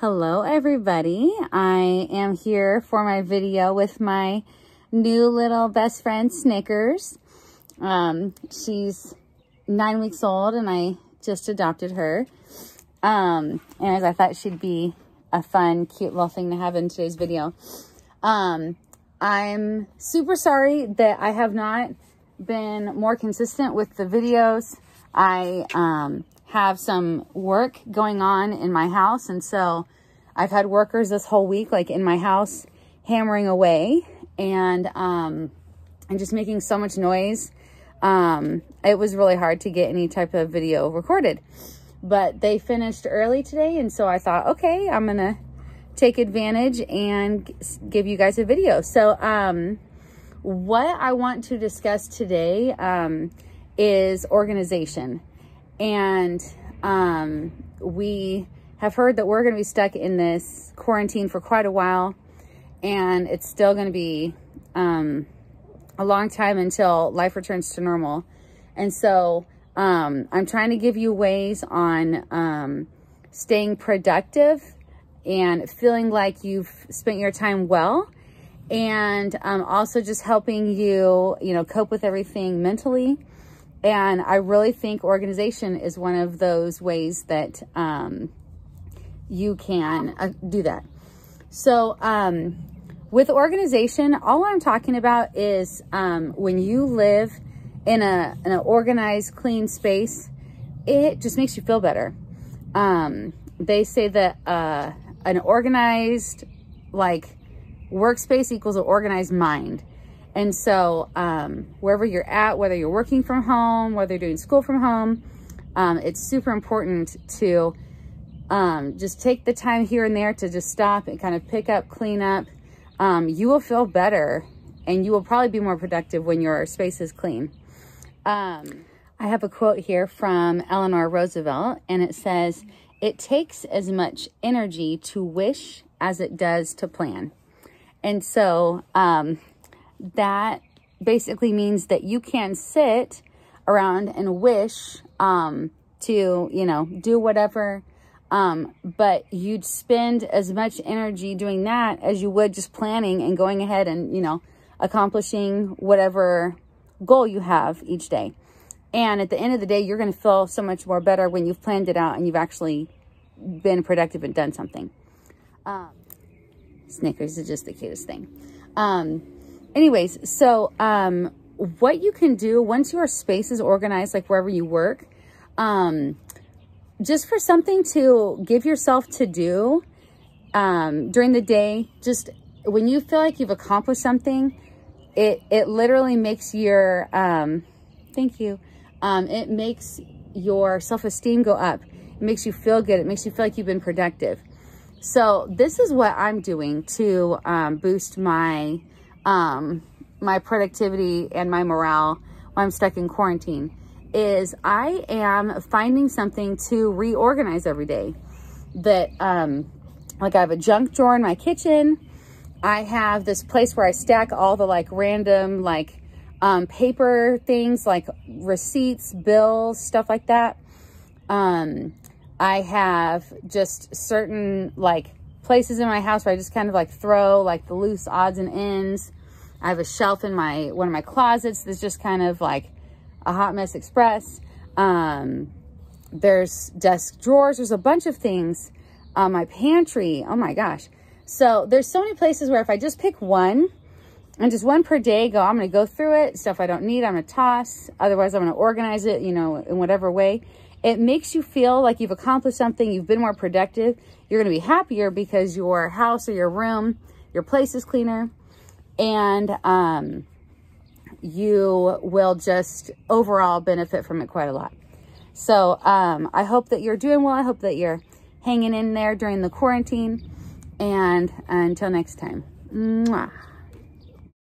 Hello everybody. I am here for my video with my new little best friend Snickers. Um, she's nine weeks old and I just adopted her. Um, and I thought she'd be a fun, cute little thing to have in today's video. Um, I'm super sorry that I have not been more consistent with the videos. I um, have some work going on in my house. And so I've had workers this whole week, like in my house, hammering away and, um, and just making so much noise. Um, it was really hard to get any type of video recorded, but they finished early today. And so I thought, okay, I'm going to take advantage and give you guys a video. So, um, what I want to discuss today, um, is organization. And um, we have heard that we're going to be stuck in this quarantine for quite a while. And it's still going to be um, a long time until life returns to normal. And so um, I'm trying to give you ways on um, staying productive and feeling like you've spent your time well and um, also just helping you, you know, cope with everything mentally and I really think organization is one of those ways that um, you can uh, do that. So um, with organization, all I'm talking about is um, when you live in, a, an organized, clean space, it just makes you feel better. Um, they say that uh, an organized, like, workspace equals an organized mind. And so um, wherever you're at, whether you're working from home, whether you're doing school from home, um, it's super important to um, just take the time here and there to just stop and kind of pick up, clean up. Um, you will feel better and you will probably be more productive when your space is clean. Um, I have a quote here from Eleanor Roosevelt and it says, it takes as much energy to wish as it does to plan. And so, um, that basically means that you can sit around and wish um, to, you know, do whatever. Um, but you'd spend as much energy doing that as you would just planning and going ahead and, you know, accomplishing whatever goal you have each day. And at the end of the day, you're going to feel so much more better when you've planned it out and you've actually been productive and done something. Um, Snickers is just the cutest thing. Um, anyways, so um, what you can do once your space is organized, like wherever you work, um, just for something to give yourself to do um, during the day, just when you feel like you've accomplished something, it, it literally makes your, um, thank you. Um, it makes your self-esteem go up. It makes you feel good. It makes you feel like you've been productive. So this is what I'm doing to um, boost my um, my productivity and my morale while I'm stuck in quarantine is I am finding something to reorganize every day that, um, like I have a junk drawer in my kitchen. I have this place where I stack all the like random, like, um, paper things like receipts, bills, stuff like that. Um, I have just certain like places in my house where I just kind of like throw like the loose odds and ends. I have a shelf in my one of my closets that's just kind of like a hot mess express. Um, there's desk drawers. There's a bunch of things. on my pantry. Oh my gosh. So there's so many places where if I just pick one and just one per day, go, I'm going to go through it. Stuff I don't need, I'm going to toss. Otherwise, I'm going to organize it, you know, in whatever way. It makes you feel like you've accomplished something, you've been more productive. You're going to be happier because your house or your room, your place is cleaner. And um, you will just overall benefit from it quite a lot. So um, I hope that you're doing well. I hope that you're hanging in there during the quarantine. And until next time. Mwah.